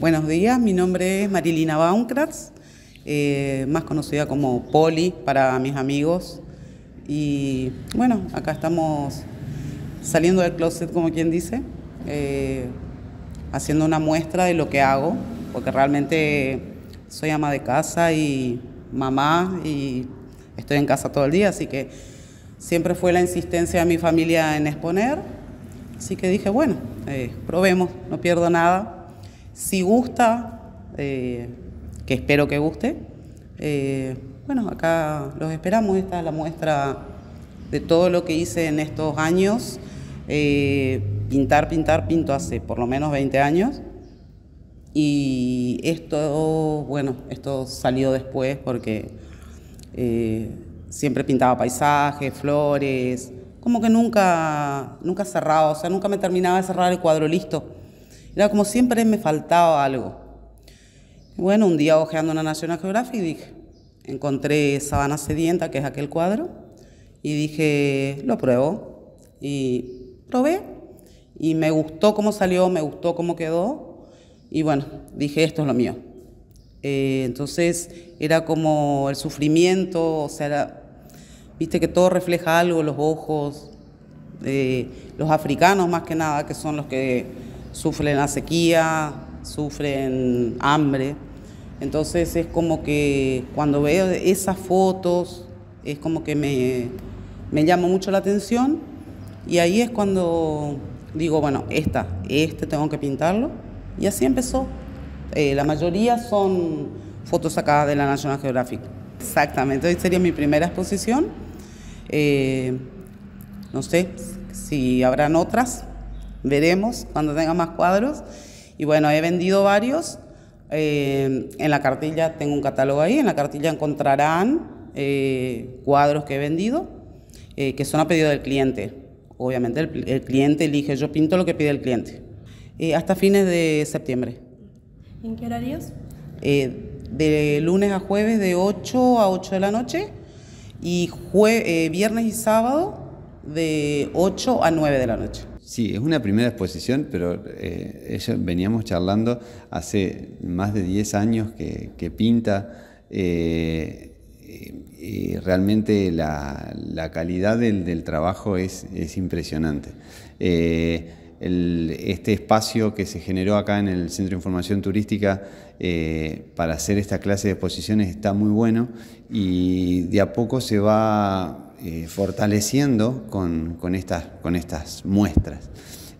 Buenos días, mi nombre es Marilina Baumkratz, eh, más conocida como Poli para mis amigos. Y bueno, acá estamos saliendo del closet, como quien dice, eh, haciendo una muestra de lo que hago, porque realmente soy ama de casa y mamá y estoy en casa todo el día, así que siempre fue la insistencia de mi familia en exponer. Así que dije, bueno, eh, probemos, no pierdo nada. Si gusta, eh, que espero que guste, eh, bueno, acá los esperamos. Esta es la muestra de todo lo que hice en estos años. Eh, pintar, pintar, pinto hace por lo menos 20 años. Y esto, bueno, esto salió después porque siempre pintaba paisajes, flores, como que nunca, nunca cerraba, o sea, nunca me terminaba de cerrar el cuadro listo. Era como siempre me faltaba algo. Bueno, un día ojeando una National Geographic dije, encontré Sabana Sedienta, que es aquel cuadro, y dije, lo pruebo. Y probé, y me gustó cómo salió, me gustó cómo quedó, y bueno, dije, esto es lo mío. Eh, entonces era como el sufrimiento, o sea, viste que todo refleja algo, los ojos, eh, los africanos más que nada, que son los que sufren la sequía, sufren hambre. Entonces es como que cuando veo esas fotos, es como que me, me llama mucho la atención y ahí es cuando digo, bueno, esta, este tengo que pintarlo. Y así empezó. Eh, la mayoría son fotos sacadas de la National Geographic. Exactamente, hoy sería mi primera exposición. Eh, no sé si habrán otras, Veremos cuando tenga más cuadros. Y bueno, he vendido varios. Eh, en la cartilla tengo un catálogo ahí. En la cartilla encontrarán eh, cuadros que he vendido, eh, que son a pedido del cliente. Obviamente el, cliente elige, yo pinto lo que pide el cliente. hasta fines de septiembre. ¿En qué horarios? de lunes a jueves de 8 a 8 de la noche y jue viernes y sábado de 8 a 9 de la noche. Sí, es una primera exposición, pero eh, veníamos charlando hace más de 10 años que, pinta. Eh, y realmente la, calidad del, trabajo es, impresionante. Eh, este espacio que se generó acá en el Centro de Información Turística para hacer esta clase de exposiciones está muy bueno y de a poco se va eh, fortaleciendo con, estas, muestras,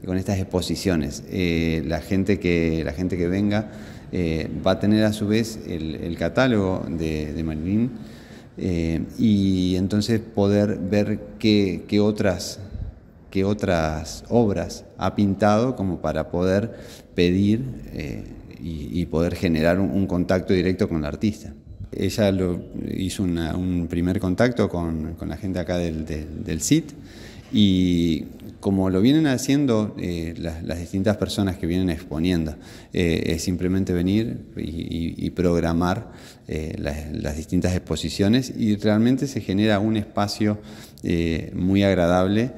con estas exposiciones. Eh, la, gente que, venga eh, va a tener a su vez el, catálogo de, de y entonces poder ver qué, otras obras ha pintado como para poder pedir y, poder generar un, un contacto directo con el artista. Ella hizo un primer contacto con, la gente acá del, del, y como lo vienen haciendo eh, las, distintas personas que vienen exponiendo, eh, es simplemente venir y, programar eh, las, distintas exposiciones y realmente se genera un espacio muy agradable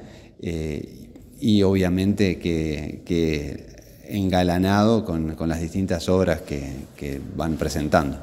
y obviamente que, engalanado con, las distintas obras que van presentando.